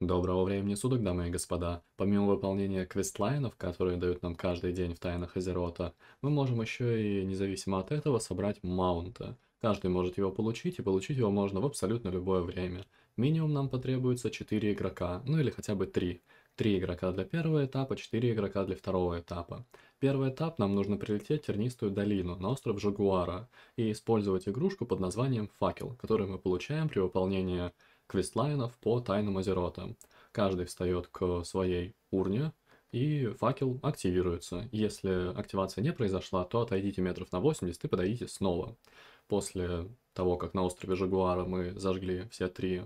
Доброго времени суток, дамы и господа. Помимо выполнения квестлайнов, которые дают нам каждый день в Тайнах Азерота, мы можем еще и независимо от этого собрать маунта. Каждый может его получить, и получить его можно в абсолютно любое время. Минимум нам потребуется 4 игрока, ну или хотя бы 3. 3 игрока для первого этапа, 4 игрока для второго этапа. Первый этап нам нужно прилететь в Тернистую долину на остров Жагуара и использовать игрушку под названием «Факел», которую мы получаем при выполнении квестлайнов по тайнам Азерота. Каждый встает к своей урне, и факел активируется. Если активация не произошла, то отойдите метров на 80 и подойдите снова. После того, как на острове Жагуара мы зажгли все три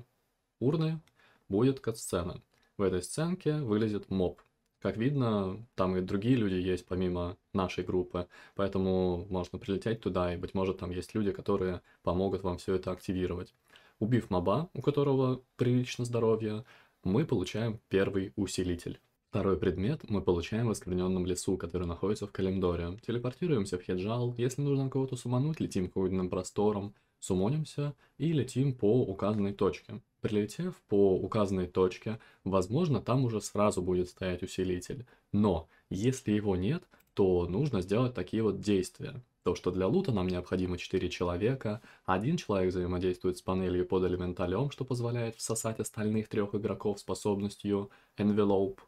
урны, будет катсцена. В этой сценке вылезет моб. Как видно, там и другие люди есть, помимо нашей группы, поэтому можно прилететь туда, и, быть может, там есть люди, которые помогут вам все это активировать. Убив моба, у которого прилично здоровье, мы получаем первый усилитель. Второй предмет мы получаем в оскверненном лесу, который находится в Калимдоре. Телепортируемся в Хеджал, если нужно кого-то сумануть, летим к увиденным просторам, сумонимся и летим по указанной точке. Прилетев по указанной точке, возможно, там уже сразу будет стоять усилитель. Но если его нет, то нужно сделать такие вот действия. То, что для лута нам необходимо 4 человека, один человек взаимодействует с панелью под элементалем, что позволяет всосать остальных трех игроков способностью Envelope,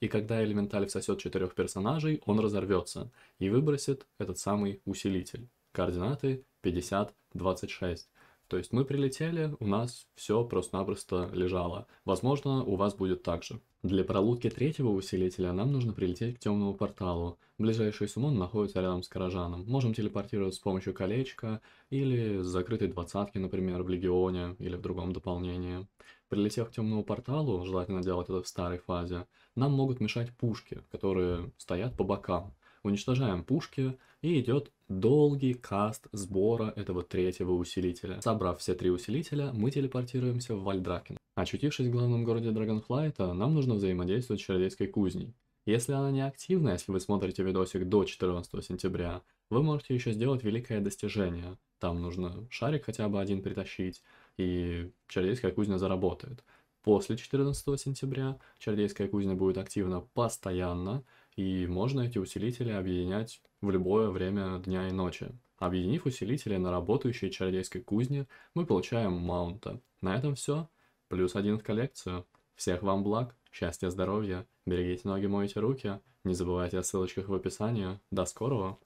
и когда элементаль всосет четырех персонажей, он разорвется и выбросит этот самый усилитель. Координаты 50-26. То есть мы прилетели, у нас все просто-напросто лежало. Возможно, у вас будет так же. Для пролудки третьего усилителя нам нужно прилететь к темному порталу. Ближайший сумон находится рядом с Каражаном. Можем телепортироваться с помощью колечка или с закрытой двадцатки, например, в Легионе или в другом дополнении. Прилетев к темному порталу, желательно делать это в старой фазе, нам могут мешать пушки, которые стоят по бокам. Уничтожаем пушки и идет долгий каст сбора этого третьего усилителя. Собрав все три усилителя, мы телепортируемся в Вальдракен. Очутившись в главном городе Драгонфлайта, нам нужно взаимодействовать с чародейской кузней. Если она не активна, если вы смотрите видосик до 14 сентября, вы можете еще сделать великое достижение. Там нужно шарик хотя бы один притащить, и чародейская кузня заработает. После 14 сентября чародейская кузня будет активна постоянно, и можно эти усилители объединять в любое время дня и ночи. Объединив усилители на работающей чародейской кузне, мы получаем маунта. На этом все. Плюс один в коллекцию. Всех вам благ, счастья, здоровья, берегите ноги, мойте руки, не забывайте о ссылочках в описании. До скорого!